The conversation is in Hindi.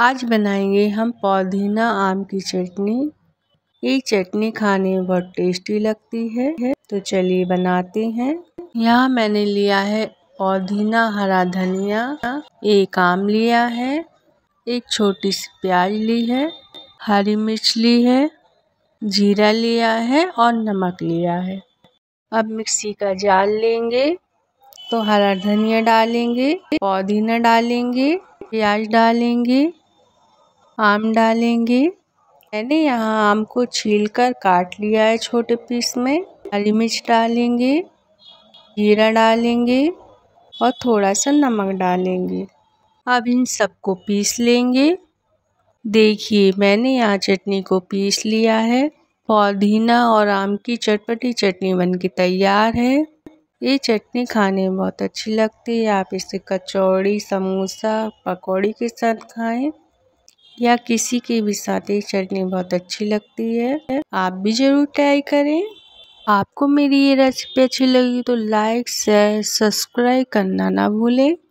आज बनाएंगे हम पौधीना आम की चटनी ये चटनी खाने में बहुत टेस्टी लगती है तो चलिए बनाते हैं यहाँ मैंने लिया है पौधीना हरा धनिया एक आम लिया है एक छोटी सी प्याज ली है हरी मिर्च ली है जीरा लिया है और नमक लिया है अब मिक्सी का जाल लेंगे तो हरा धनिया डालेंगे पौधीना डालेंगे प्याज डालेंगे आम डालेंगे मैंने यहाँ आम को छील कर काट लिया है छोटे पीस में हरी मिर्च डालेंगे जीरा डालेंगे और थोड़ा सा नमक डालेंगे अब इन सबको पीस लेंगे देखिए मैंने यहाँ चटनी को पीस लिया है पौधीना और आम की चटपटी चटनी बन के तैयार है ये चटनी खाने में बहुत अच्छी लगती है आप इसे कचौड़ी समोसा पकौड़ी के साथ खाएं या किसी के भी साथ ये चटनी बहुत अच्छी लगती है आप भी जरूर ट्राई करें आपको मेरी ये रेसिपी अच्छी लगी तो लाइक शेयर सब्सक्राइब करना ना भूलें